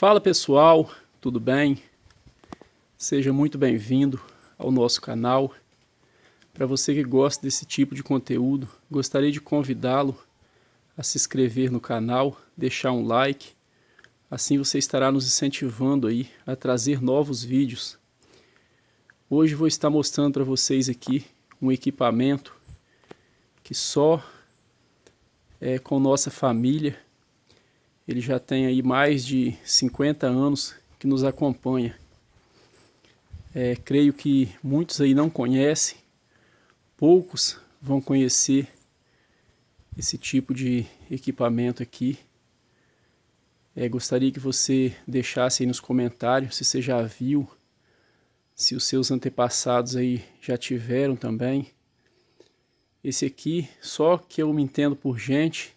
Fala pessoal, tudo bem? Seja muito bem-vindo ao nosso canal. Para você que gosta desse tipo de conteúdo, gostaria de convidá-lo a se inscrever no canal, deixar um like. Assim você estará nos incentivando aí a trazer novos vídeos. Hoje vou estar mostrando para vocês aqui um equipamento que só é, com nossa família ele já tem aí mais de 50 anos que nos acompanha. É, creio que muitos aí não conhecem, poucos vão conhecer esse tipo de equipamento aqui. É, gostaria que você deixasse aí nos comentários se você já viu, se os seus antepassados aí já tiveram também. Esse aqui, só que eu me entendo por gente,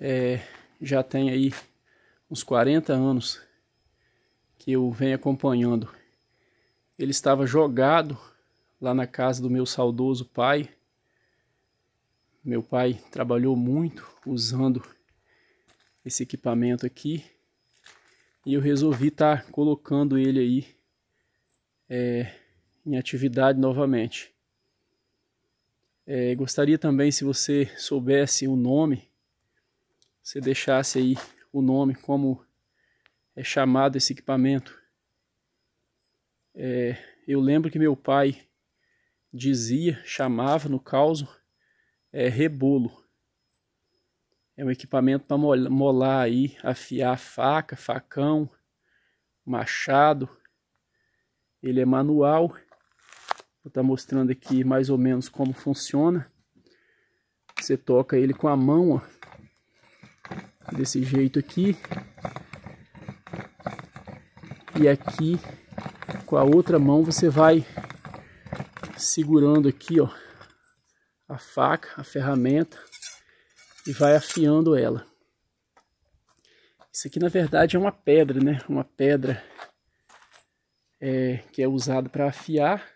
é, já tem aí uns 40 anos que eu venho acompanhando. Ele estava jogado lá na casa do meu saudoso pai. Meu pai trabalhou muito usando esse equipamento aqui e eu resolvi estar tá colocando ele aí é, em atividade novamente. É, gostaria também se você soubesse o nome você deixasse aí o nome, como é chamado esse equipamento. É, eu lembro que meu pai dizia, chamava no caos, é rebolo. É um equipamento para molar aí, afiar faca, facão, machado. Ele é manual. Vou estar tá mostrando aqui mais ou menos como funciona. Você toca ele com a mão, ó desse jeito aqui. E aqui com a outra mão você vai segurando aqui, ó, a faca, a ferramenta e vai afiando ela. Isso aqui na verdade é uma pedra, né? Uma pedra é, que é usada para afiar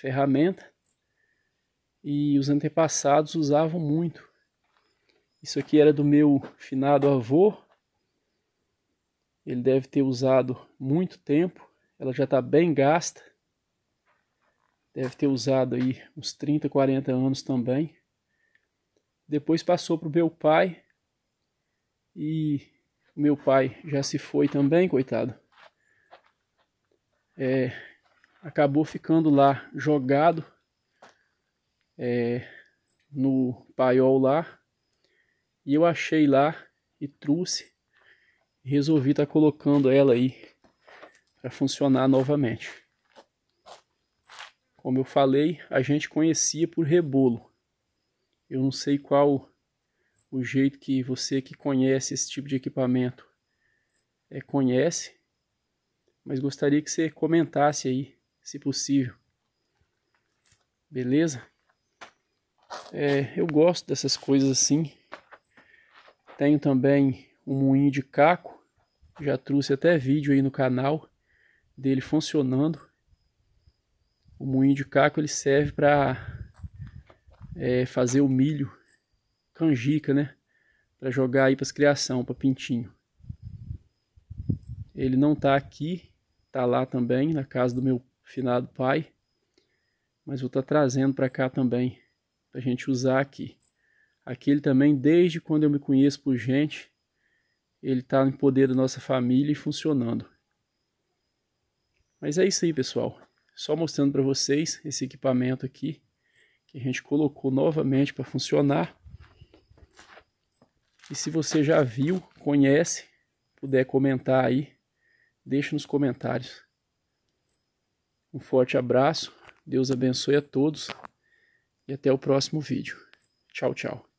ferramenta e os antepassados usavam muito isso aqui era do meu finado avô. Ele deve ter usado muito tempo. Ela já está bem gasta. Deve ter usado aí uns 30, 40 anos também. Depois passou para o meu pai. E o meu pai já se foi também, coitado. É, acabou ficando lá jogado é, no paiol lá e eu achei lá e trouxe. E resolvi estar tá colocando ela aí para funcionar novamente. Como eu falei, a gente conhecia por rebolo. Eu não sei qual o jeito que você que conhece esse tipo de equipamento é, conhece, mas gostaria que você comentasse aí, se possível. Beleza? É, eu gosto dessas coisas assim, tenho também um moinho de caco, já trouxe até vídeo aí no canal dele funcionando. O moinho de caco ele serve para é, fazer o milho canjica, né? Para jogar aí para as criação, para pintinho. Ele não tá aqui, tá lá também na casa do meu finado pai, mas vou estar tá trazendo para cá também para a gente usar aqui. Aquele também, desde quando eu me conheço por gente, ele está no poder da nossa família e funcionando. Mas é isso aí, pessoal. Só mostrando para vocês esse equipamento aqui que a gente colocou novamente para funcionar. E se você já viu, conhece, puder comentar aí, deixe nos comentários. Um forte abraço, Deus abençoe a todos e até o próximo vídeo. Tchau, tchau.